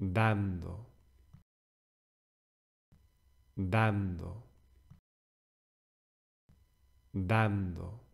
dando, dando, dando.